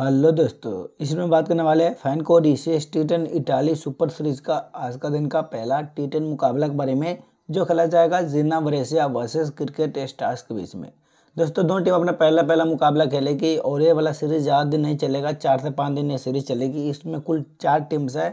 hello दोस्तों इसमें बात करने वाले हैं फैन को रिसेस टी इटाली सुपर सीरीज का आज का दिन का पहला टी टेन मुकाबला के बारे में जो खेला जाएगा जिन्ना वरेसिया वर्सेस क्रिकेट स्टार्स के बीच में दोस्तों दोनों टीम अपना पहला पहला मुकाबला खेलेगी और ये वाला सीरीज ज़्यादा दिन नहीं चलेगा चार से पाँच दिन ये सीरीज चलेगी इसमें कुल चार टीम्स है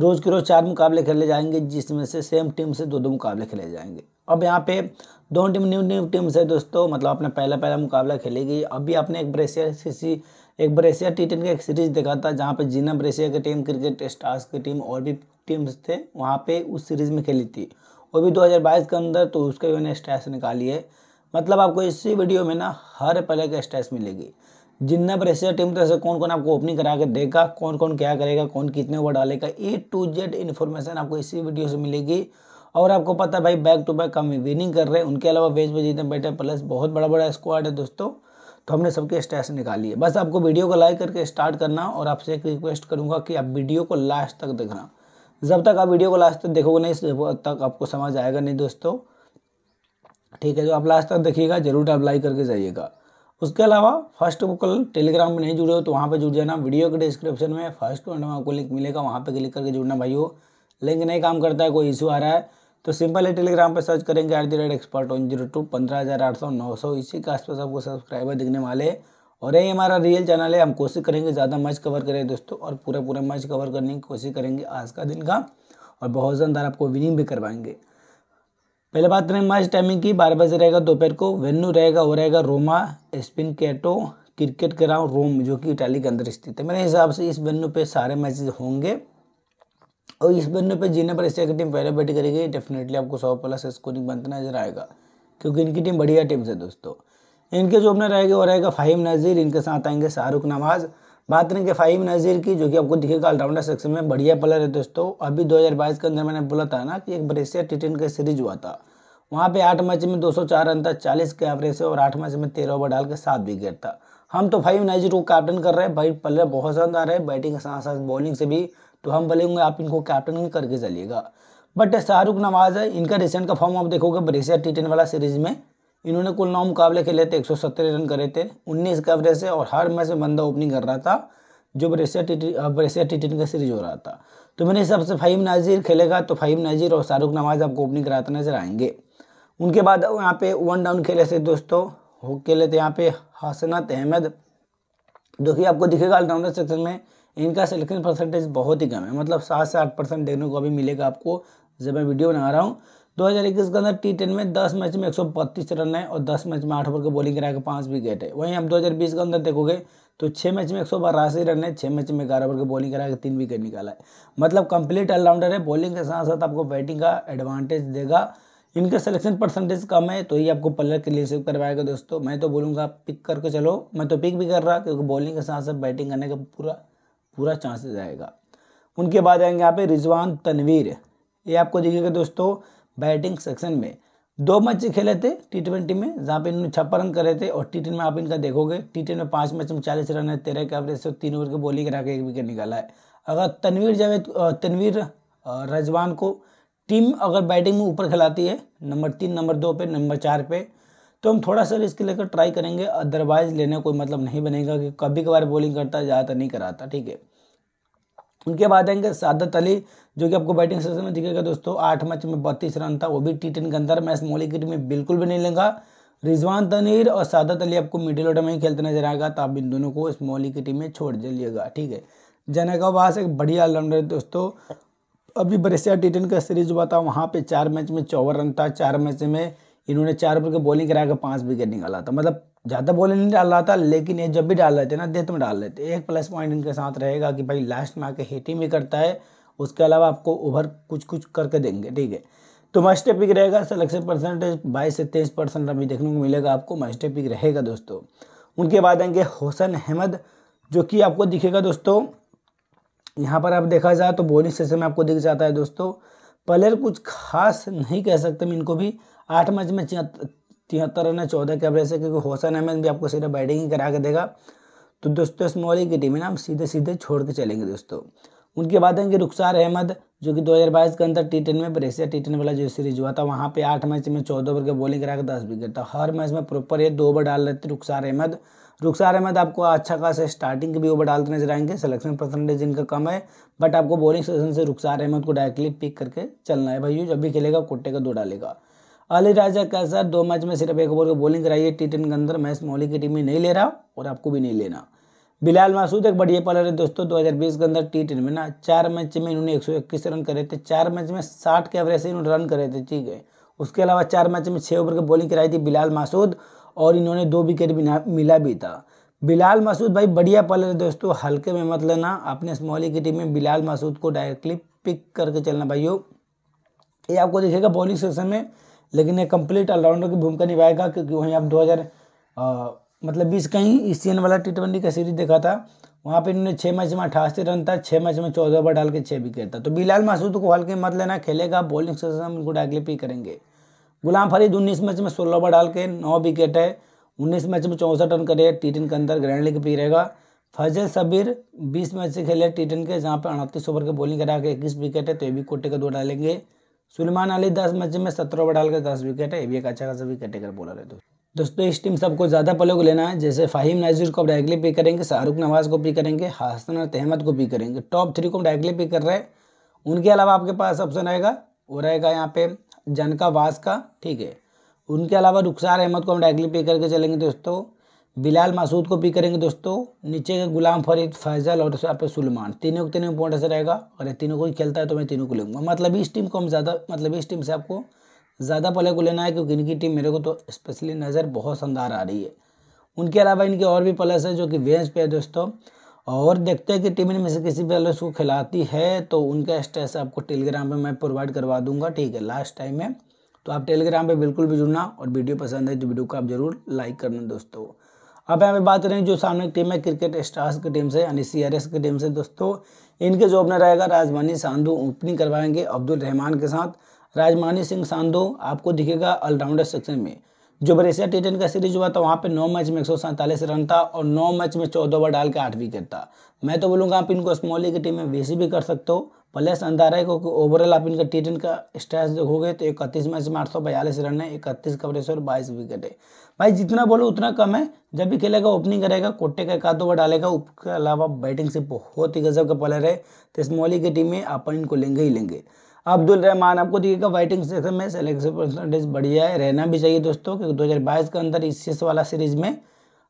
रोज़ के रोज़ चार मुकाबले खेले जाएंगे जिसमें से सेम टीम से दो दो मुकाबले खेले जाएंगे अब यहाँ पे दोनों टीम न्यू न्यू टीम्स है दोस्तों मतलब अपना पहला पहला मुकाबला खेलेगी अभी अपने एक ब्रेसियर सी एक ब्रेसिया टी टेन का एक सीरीज देखा था जहाँ पर जीना ब्रेसिया की टीम क्रिकेट स्टार्स की टीम और भी टीम्स थे वहाँ पे उस सीरीज़ में खेली थी वो भी 2022 के अंदर तो उसका भी मैंने स्टैस निकाली है मतलब आपको इसी वीडियो में ना हर पहले का स्टैट्स मिलेगी जिन्ना ब्रेशिया टीम तरह से कौन कौन आपको ओपनिंग करा के देगा कौन कौन क्या करेगा कौन कितने ओवर डालेगा ए टू जेड इन्फॉर्मेशन आपको इसी वीडियो से मिलेगी और आपको पता है भाई बैक टू बैक हम विनिंग कर रहे हैं उनके अलावा वेज में जितने बैठे प्लस बहुत बड़ा बड़ा स्क्वाड है दोस्तों तो हमने सबके स्टेस निकाली लिए बस आपको वीडियो को लाइक करके स्टार्ट करना और आपसे एक रिक्वेस्ट करूँगा कि आप वीडियो को लास्ट तक देखना जब तक आप वीडियो को लास्ट तक देखोगे नहीं जब तक आपको समझ आएगा नहीं दोस्तों ठीक है जो तो आप लास्ट तक देखिएगा जरूर आप लाइक करके जाइएगा उसके अलावा फर्स्ट को कल टेलीग्राम में नहीं जुड़े हो तो वहाँ पर जुड़ जाना वीडियो के डिस्क्रिप्शन में फर्स्ट पॉइंट में आपको लिंक मिलेगा वहाँ पर क्लिक करके जुड़ना भाई हो लिंक नहीं काम करता है कोई इशू आ रहा है तो सिंपल है टेलीग्राम पर सर्च करेंगे at the rate expert one zero two पंद्रह हज़ार आठ सौ नौ सौ इसी के आसपास आपको सब्सक्राइबर दिखने वाले हैं और ये हमारा रियल चैनल है हम कोशिश करेंगे ज़्यादा मैच कवर करें दोस्तों और पूरा पूरा मैच कवर करने की कोशिश करेंगे आज का दिन का और बहुत शानदार आपको विनिंग भी करवाएंगे पहले बात करें मैच टाइमिंग की बारह बजे रहेगा दोपहर को वेन्यू रहेगा वो रहेगा Roma Spinaceto cricket ground Rome जो कि इटाली के अंदर स्थित है मेरे हिसाब से इस वेन्यू पे सारे मैचेस होंगे और इस बनने पर जीने पर की टीम पहले बैटिंग करेगी डेफिनेटली आपको सौ प्लस स्कोरिंग बनता नजर आएगा क्योंकि इनकी टीम बढ़िया टीम से दोस्तों इनके जो अपने रहेगा वो रहेगा फ़ाहिम नज़ीर इनके साथ आएंगे शाहरुख नवाज़ बात करेंगे फ़ाहिम नज़ीर की जो कि आपको दिखेगा ऑलराउंडर सेक्शन में बढ़िया प्लेयर है दोस्तों अभी 2022 के अंदर मैंने बोला था ना कि एक बरेसिया टी का सीरीज हुआ था वहाँ पे आठ मैच में 204 रन था 40 के एवरेज से और आठ मैच में तेरह ओवर डाल के सात विकेट था हम तो फाइव नज़ीर को कैप्टन कर रहे हैं भाई पल्ले बहुत पसंद आ रहे हैं बैटिंग के साथ साथ बॉलिंग से भी तो हम बोलेंगे आप इनको कैप्टन ही करके चलिएगा बट शाहरुख नवाज है इनका रिसेंट का फॉर्म आप देखोगे बरेसिया टी वाला सीरीज में इन्होंने कुल नौ मुकाबले खेले थे 170 रन करे थे 19 का एवरेज है और हर मैच में बंदा ओपनिंग कर रहा था जो बरेसिया टी बरेसिया टी का सीरीज हो रहा था तो मेरे हिसाब से फ़हीम नाजीर खेलेगा तो फ़हीम नाजीर और शाहरुख नवाज आपको ओपनिंग कराते नजर आएंगे उनके बाद यहाँ पे वन डाउन खेले थे दोस्तों हो खेले थे यहाँ पे हसनत अहमद जो कि आपको दिखेगा ऑलराउंडर सेक्शन में इनका सिलेक्शन परसेंटेज बहुत ही कम है मतलब सात से आठ परसेंट देखने को अभी मिलेगा आपको जब मैं वीडियो बना रहा हूँ 2021 के अंदर टी टेन में 10 मैच में 132 रन है और 10 मैच में आठ ओवर के बॉलिंग करा के पाँच विकेट है वहीं आप 2020 के अंदर देखोगे तो छः मैच में एक रन है छः मैच में ग्यारह ओवर की बॉलिंग करा के तीन विकेट निकाला है मतलब कंप्लीट ऑलराउंडर है बॉलिंग के साथ साथ आपको बैटिंग का एडवांटेज देगा इनका सिलेक्शन परसेंटेज कम है तो ये आपको पलर के लिए सेव करवाएगा दोस्तों मैं तो बोलूँगा पिक करके चलो मैं तो पिक भी कर रहा क्योंकि बॉलिंग के साथ साथ बैटिंग करने का पूरा पूरा चांसेस आएगा उनके बाद आएंगे यहाँ पे रिजवान तनवीर ये आपको देखिएगा दोस्तों बैटिंग सेक्शन में दो मैच खेले थे टी ट्वेंटी में जहाँ पे इन्होंने छप्पन रन करे थे और टी टेन में आप इनका देखोगे टी टेन में पाँच मैच में चालीस रन है तेरह के एवरेज से तीन ओवर के बॉलिंग करा के एक विकेट निकाला है अगर तनवीर जावेद तो, तनवीर रजवान को टीम अगर बैटिंग में ऊपर खिलाती है नंबर तीन नंबर दो पे नंबर चार पे तो हम थोड़ा सा रिस्क लेकर ट्राई करेंगे अदरवाइज लेने कोई मतलब नहीं बनेगा कि कभी कभार बॉलिंग करता है ज़्यादातर नहीं कराता ठीक है उनके बाद आएंगे सादत अली जो कि आपको बैटिंग सेशन में दिखेगा दोस्तों आठ मैच में बत्तीस रन था वो भी टी टेन के अंदर मैं की क्रिकेट में बिल्कुल भी नहीं लेंगे रिजवान तनीर और सादत अली आपको मिडिल ऑर्डर में ही खेलते नजर आएगा तो आप इन दोनों को स्मॉल की टीम में छोड़ दीजिएगा ठीक है जनकावास एक बढ़िया ऑलराउंडर दोस्तों अभी बरेसिया टी टेन का सीरीज हुआ था वहाँ पर चार मैच में चौवन रन था चार मैच में इन्होंने चार ओवर की बॉलिंग करा के पाँच विकेट निकाला था मतलब ज़्यादा बॉलिंग नहीं डाल रहा था लेकिन ये जब भी डाल रहे थे ना देते में डाल रहे थे एक प्लस पॉइंट इनके साथ रहेगा कि भाई लास्ट में आके हिटिंग भी करता है उसके अलावा आपको ओवर कुछ कुछ करके देंगे ठीक है तो मस्ट पिक रहेगा सिलेक्शन परसेंटेज बाईस से तेईस परसेंट अभी देखने को मिलेगा आपको मस्ट पिक रहेगा दोस्तों उनके बाद आएंगे हुसन अहमद जो कि आपको दिखेगा दोस्तों यहाँ पर आप देखा जाए तो बॉलिंग सेशन में आपको दिख जाता है दोस्तों प्लेयर कुछ खास नहीं कह सकते मैं इनको भी आठ मैच में तिहत्तर रन चौदह के एवरेज है क्योंकि होसन अहमद भी आपको सीधा बैटिंग ही करा के देगा तो दोस्तों स्मॉली की टीम है ना सीधे सीधे छोड़ के चलेंगे दोस्तों उनके बाद आएंगे रुखसार अहमद जो कि 2022 के अंदर टी टेन में बरेसिया टी टेन वाला जो सीरीज हुआ था वहाँ पे आठ मैच में चौदह ओवर के बॉलिंग करा के दस विकेट था हर मैच में प्रॉपर ये दो ओवर डाल रहे थे रुखसार अहमद रुखसार अहमद आपको अच्छा खासा स्टार्टिंग के भी ओवर डालते नजर आएंगे सिलेक्शन परसेंटेज इनका कम है बट आपको बॉलिंग सेशन से रुखसार अहमद को डायरेक्टली पिक करके चलना है भाई जब भी खेलेगा कोटे का दो डालेगा अली राजा का सर दो मैच में सिर्फ एक ओवर को बॉलिंग कराई है टी टेन के अंदर मैच मोहली की टीम में नहीं ले रहा और आपको भी नहीं लेना बिलाल मासूद एक बढ़िया प्लेयर है दोस्तों 2020 के अंदर टी टेन में ना चार मैच में इन्होंने 121 रन करे थे चार मैच में 60 के एवरेज से इन्होंने रन करे थे ठीक है उसके अलावा चार मैच में छः ओवर की बॉलिंग कराई थी बिलाल मासूद और इन्होंने दो विकेट मिला भी था बिलाल मासूद भाई बढ़िया प्लेयर है दोस्तों हल्के में मत लेना अपने स्मॉली की टीम में बिलाल मासूद को डायरेक्टली पिक करके चलना भाई ये आपको देखेगा बॉलिंग सेक्शन में लेकिन ये कंप्लीट ऑलराउंडर की भूमिका निभाएगा क्योंकि वहीं आप दो हज़ार मतलब बीस कहीं एशियन e वाला टी ट्वेंटी का सीरीज देखा था वहाँ पे इन्होंने छः मैच में अठासी रन था छः मैच में चौदह ओवर डाल के छः विकेट था तो बिलाल मासूद को हल्के मत लेना खेलेगा बॉलिंग से हम उनको डाकले पी करेंगे गुलाम फरीद उन्नीस मैच में सोलह ओवर डाल के नौ विकेट है उन्नीस मैच में चौंसठ रन करे टी टेन के अंदर ग्रैंड लीग पी रहेगा फजल सबीर बीस मैच से खेले टी टेन के जहाँ पे अड़तीस ओवर के बॉलिंग करा के इक्कीस विकेट है तो ये भी कोटे का दो डालेंगे सुलेमान अली दस मैच में सत्रह ओवर डालकर दस विकेट है ये भी एक अच्छा खासा विकेट टेकर बोला है तो दोस्तों इस टीम सबको ज़्यादा पलों को लेना है जैसे फाहिम नजीर को डायरेक्टली पिक करेंगे शाहरुख नवाज को पिक करेंगे हसन तहमद को पिक करेंगे टॉप थ्री को डायरेक्टली पिक कर रहे हैं उनके अलावा आपके पास ऑप्शन रहेगा वो रहेगा यहाँ पे जनका वास का ठीक है उनके अलावा रुखसार अहमद को हम डायरेक्टली पिक करके चलेंगे दोस्तों बिलाल मासूद को पिक करेंगे दोस्तों नीचे के गुलाम फरीद फैजल और आप सुलमान तीनों के तीनों इंपॉर्टेंस से रहेगा अगर तीनों को ही खेलता है तो मैं तीनों को लूँगा मतलब इस टीम को हम ज़्यादा मतलब इस टीम से आपको ज़्यादा पले को लेना है क्योंकि इनकी टीम मेरे को तो स्पेशली नज़र बहुत शानदार आ रही है उनके अलावा इनके और भी प्लेयर्स हैं जो कि बेंच पे है दोस्तों और देखते हैं कि टीम इनमें से किसी प्लेयर्स को खिलाती है तो उनका स्टेस आपको टेलीग्राम पर मैं प्रोवाइड करवा दूंगा ठीक है लास्ट टाइम में तो आप टेलीग्राम पर बिल्कुल भी जुड़ना और वीडियो पसंद है तो वीडियो को आप जरूर लाइक करना दोस्तों अब पे बात करें जो सामने टीम है क्रिकेट स्टार्स की टीम से यानी सी की टीम से दोस्तों इनके जो ओपनर रहेगा राजमानी सांधू ओपनिंग करवाएंगे अब्दुल रहमान के साथ राजमानी सिंह सांधू आपको दिखेगा ऑलराउंडर सेक्शन में जो बरेसिया टी का सीरीज हुआ था वहाँ पे नौ मैच में एक रन था और नौ मैच में चौदह ओवर डाल के आठ विकेट था मैं तो बोलूँगा आप इनको स्मॉली की टीम में वैसे भी कर सकते हो प्लस अंदर है क्योंकि ओवरऑल आप इनका टी का स्टैस देखोगे तो इकतीस मैच में आठ सौ बयालीस रन है इकतीस कवरेज और बाईस विकेट है भाई जितना बोलो उतना कम है जब भी खेलेगा ओपनिंग करेगा कोटे का एक का डालेगा उसके अलावा बैटिंग से बहुत ही गजब का प्लेयर है तो इस की टीम में अपन इनको लेंगे ही लेंगे अब्दुल रहमान आपको दिखेगा बैटिंग सेक्शन में सेलेक्शन परसेंटेज बढ़िया है रहना भी चाहिए दोस्तों क्योंकि बाईस के अंदर इस वाला सीरीज में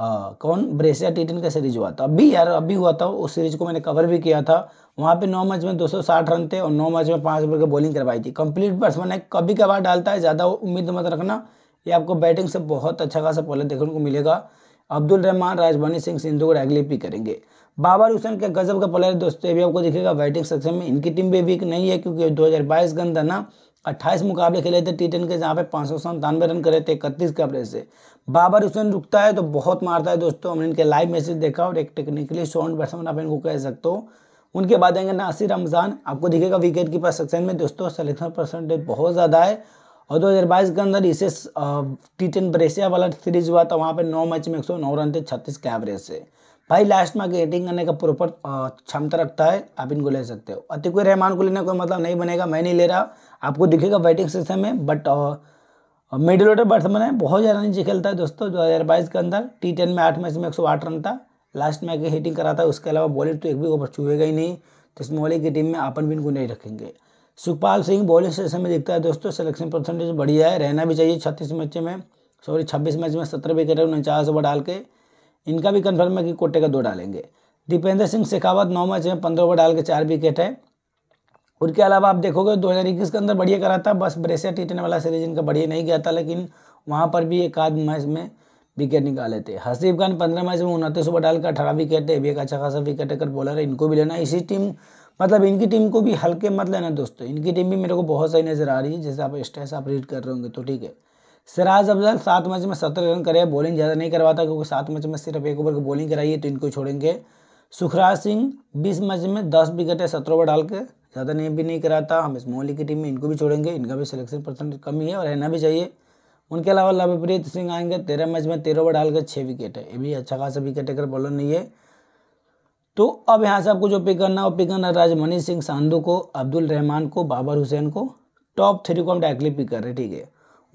आ, हाँ, कौन ब्रेसिया टीटन का सीरीज हुआ था अभी यार अभी हुआ था उस सीरीज को मैंने कवर भी किया था वहाँ पे नौ मैच में 260 रन थे और नौ मैच में पाँच ओवर की बॉलिंग करवाई थी कंप्लीट बैट्समैन है कभी कभार डालता है ज़्यादा उम्मीद मत रखना ये आपको बैटिंग से बहुत अच्छा खासा पॉलर देखने को मिलेगा अब्दुल रहमान राजभानी सिंह सिंधु को अगले पी करेंगे बाबर हुसैन के गजब का पॉलर दोस्तों ये भी आपको दिखेगा बैटिंग सेक्शन में इनकी टीम भी वीक नहीं है क्योंकि दो हज़ार बाईस अंदर ना अट्ठाईस मुकाबले खेले थे टी टेन के जहाँ पे पाँच सौ संतानवे रन करे थे इकतीस के एवरेज से बाबर हुसैन रुकता है तो बहुत मारता है दोस्तों हमने इनके लाइव मैसेज देखा और एक टेक्निकली सॉन्ड बैट्समैन आप इनको कह सकते हो उनके बाद आएंगे नासिर रमज़ान आपको दिखेगा विकेट कीपर सेक्शन में दोस्तों सेलेक्शन परसेंटेज बहुत ज़्यादा है और दो हज़ार बाईस के अंदर इसे टी टेन ब्रेसिया वाला सीरीज हुआ था वहाँ पर नौ मैच में एक सौ नौ रन थे छत्तीस के एवरेज से भाई लास्ट में एटिंग करने का प्रॉपर क्षमता रखता है आप इनको ले सकते हो अतिकुर रहमान को लेना कोई मतलब नहीं बनेगा मैं नहीं ले रहा आपको दिखेगा वेटिंग सिस्टम में बट मिडिल ऑर्डर बैट्समैन है बहुत ज़्यादा नीचे खेलता है दोस्तों दो हज़ार बाईस के अंदर टी टेन में आठ मैच में एक सौ आठ रन था लास्ट में आगे हिटिंग करा था उसके अलावा बॉलिंग तो एक भी ओवर छूएगा ही नहीं तो इस मोहली की टीम में अपन भी इनको नहीं रखेंगे सुखपाल सिंह बॉलिंग सेशन में दिखता है दोस्तों सेलेक्शन परसेंटेज बढ़िया है रहना भी चाहिए छत्तीस मैच में सॉरी छब्बीस मैच में सत्रह विकेट उनचास ओवर डाल के इनका भी कन्फर्म है कि कोटे का दो डालेंगे दीपेंद्र सिंह शेखावत नौ मैच में पंद्रह ओवर डाल के चार विकेट है खुद के अलावा आप देखोगे 2021 तो के अंदर बढ़िया करा था बस ब्रेसिया टीटने वाला सीरीज इनका बढ़िया नहीं गया था लेकिन वहाँ पर भी एक आध मैच में विकेट निकाले थे हसीब खान पंद्रह मैच में उनतीस ओवर डालकर अठारह विकेट है भी एक अच्छा खासा विकेट टेकर बॉलर है इनको भी लेना इसी टीम मतलब इनकी टीम को भी हल्के मत लेना दोस्तों इनकी टीम भी मेरे को बहुत सही नज़र आ रही है जैसे आप स्टेस आप रीड कर रहे होंगे तो ठीक है सिराज अफजल सात मैच में सत्रह रन करे बॉलिंग ज़्यादा नहीं करवाता क्योंकि सात मैच में सिर्फ एक ओवर की बॉलिंग कराई है तो इनको छोड़ेंगे सुखराज सिंह बीस मैच में दस विकेट है सत्रह ओवर डाल के ज़्यादा नेम भी नहीं कराता हम स्मॉल की टीम में इनको भी छोड़ेंगे इनका भी सिलेक्शन परसेंट कम ही है और रहना भी चाहिए उनके अलावा लवप्रीत सिंह आएंगे तेरह मैच में तेरह ओवर डालकर छः विकेट है ये भी अच्छा खासा विकेट टेकर बॉलर नहीं है तो अब यहाँ से आपको जो पिक करना वो पिक करना राजमणि सिंह सांधू को अब्दुल रहमान को बाबर हुसैन को टॉप थ्री को हम डायरेक्टली पिक कर रहे हैं ठीक है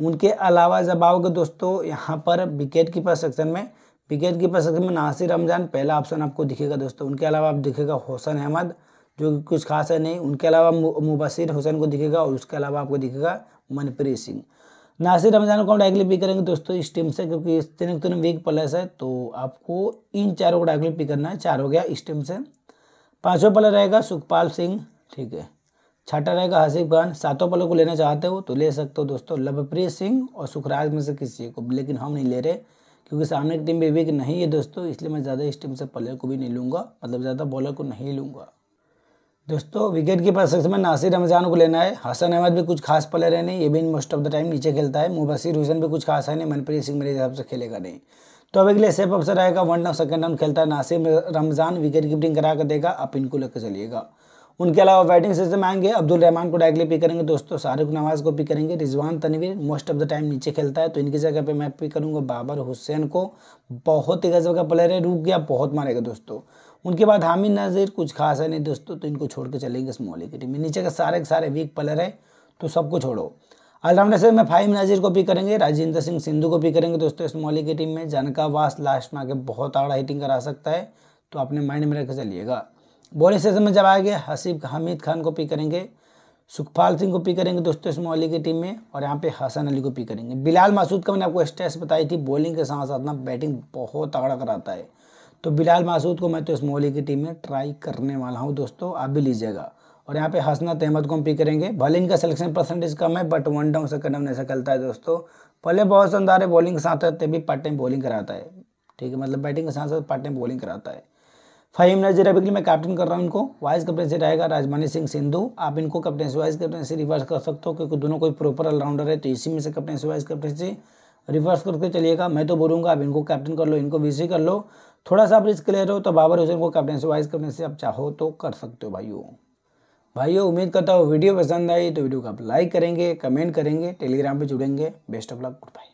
उनके अलावा जब आओगे दोस्तों यहाँ पर विकेट कीपर सेक्शन में विकेट कीपर सेक्शन में नासिर रमजान पहला ऑप्शन आपको दिखेगा दोस्तों उनके अलावा आप दिखेगा हुसन अहमद जो कि कुछ खास है नहीं उनके अलावा मुबासिर हुसैन को दिखेगा और उसके अलावा आपको दिखेगा मनप्रीत सिंह नासिर रमजान को हम डायरेक्टली पिक करेंगे दोस्तों इस टीम से क्योंकि तीन तीन वीक प्लस है तो आपको इन चारों को डायरेक्टली पिक करना है चार हो गया इस टीम से पाँचों प्लेयर रहेगा सुखपाल सिंह ठीक है छठा रहेगा हसीफ खान सातों प्लेयर को लेना चाहते हो तो ले सकते हो दोस्तों लवप्रीत सिंह और सुखराज में से किसी को लेकिन हम नहीं ले रहे क्योंकि सामने की टीम भी वीक नहीं है दोस्तों इसलिए मैं ज़्यादा इस टीम से प्लेयर को भी नहीं लूँगा मतलब ज़्यादा बॉलर को नहीं लूँगा दोस्तों विकेट कीपर सेक्शन में नासिर रमजान को लेना है हसन अहमद भी कुछ खास प्लेयर है नहीं ये भी मोस्ट ऑफ द टाइम नीचे खेलता है मुबसर हुसैन भी कुछ खास है नहीं मनप्रीत सिंह मेरे हिसाब से खेलेगा नहीं तो अब अगले सेफ अफसर आएगा वन डाउन सेकंड डाउन खेलता है नासिर रमजान विकेट कीपिंग करा कर देगा आप इनको लेकर चलिएगा उनके अलावा बैटिंग सिस्टम में आएंगे अब्दुल रहमान को डायरेक्टली पिक करेंगे दोस्तों शाहरुख नवाज को पिक करेंगे Rizwan Tanveer most of the time नीचे खेलता है तो इनकी जगह पे मैं पिक करूंगा बाबर हुसैन को बहुत ही गजब का प्लेयर है रुक गया बहुत मारेगा दोस्तों उनके बाद हामी नज़ीर कुछ खास है नहीं दोस्तों तो इनको छोड़ के चलेंगे स्मॉली की टीम में नीचे के सारे के सारे वीक प्लेयर है तो सबको छोड़ो ऑलराउंडर मैं फाइव नजीर को भी करेंगे राजेंद्र सिंह सिंधु को भी करेंगे दोस्तों स्मॉली की टीम में जनका वास लास्ट में आके बहुत आड़ा हिटिंग करा सकता है तो अपने माइंड में रख के चलिएगा बॉलिंग सेशन में जब आएंगे हसीब हमीद खान को पी करेंगे सुखपाल सिंह को पी करेंगे दोस्तों इस स्मॉली की टीम में और यहाँ पे हसन अली को पी करेंगे बिलाल मासूद का मैंने आपको स्टेस बताई थी बॉलिंग के साथ साथ ना बैटिंग बहुत तगड़ा कराता है तो बिलाल मासूद को मैं तो इस मोहली की टीम में ट्राई करने वाला हूँ दोस्तों आप भी लीजिएगा और यहाँ पे हसनत अहमद को हम पी करेंगे भले इनका सिलेक्शन परसेंटेज कम है but one down second down ऐसा चलता है दोस्तों पहले बहुत शानदार बॉलिंग के साथ है भी पार्ट टाइम बॉलिंग कराता है ठीक है मतलब बैटिंग के साथ साथ पार्ट टाइम बॉलिंग कराता है फाइव नजर अभी मैं कैप्टन कर रहा हूँ इनको वाइस कैप्टनसी रहेगा राजमानी सिंह सिंधु आप इनको कैप्टनसी वाइस कैप्टनसी रिवर्स कर सकते हो क्योंकि दोनों कोई प्रॉपर ऑलराउंडर है तो इसी में से कैप्टनसी वाइस कैप्टनसी रिवर्स करके चलिएगा मैं तो बोलूँगा आप इनको कैप्टन कर लो इनको वीसी कर लो थोड़ा सा आप रिस्क ले रहे हो तो बाबर हुसैन को कैप्टनसी वाइस कैप्टनसी आप चाहो तो कर सकते हो भाइयों भाइयों उम्मीद करता हूँ वीडियो पसंद आई तो वीडियो को आप लाइक करेंगे कमेंट करेंगे टेलीग्राम पे जुड़ेंगे best of luck good bye